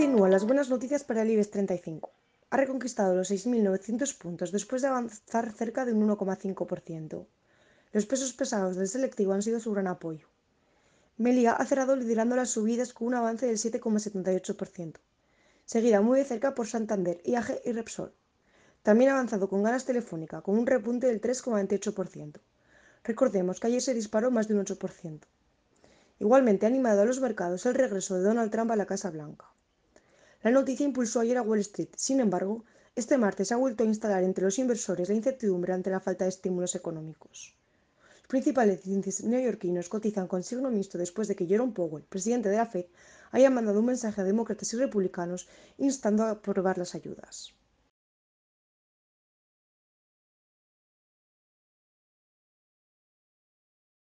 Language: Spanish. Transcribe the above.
Continúan las buenas noticias para el IBEX 35. Ha reconquistado los 6.900 puntos después de avanzar cerca de un 1,5%. Los pesos pesados del selectivo han sido su gran apoyo. Melia ha cerrado liderando las subidas con un avance del 7,78%, seguida muy de cerca por Santander, IAG y Repsol. También ha avanzado con ganas Telefónica, con un repunte del 3,28%. Recordemos que ayer se disparó más de un 8%. Igualmente ha animado a los mercados el regreso de Donald Trump a la Casa Blanca. La noticia impulsó ayer a Wall Street. Sin embargo, este martes ha vuelto a instalar entre los inversores la incertidumbre ante la falta de estímulos económicos. Los principales índices neoyorquinos cotizan con signo mixto después de que Jerome Powell, presidente de la Fed, haya mandado un mensaje a demócratas y republicanos instando a aprobar las ayudas.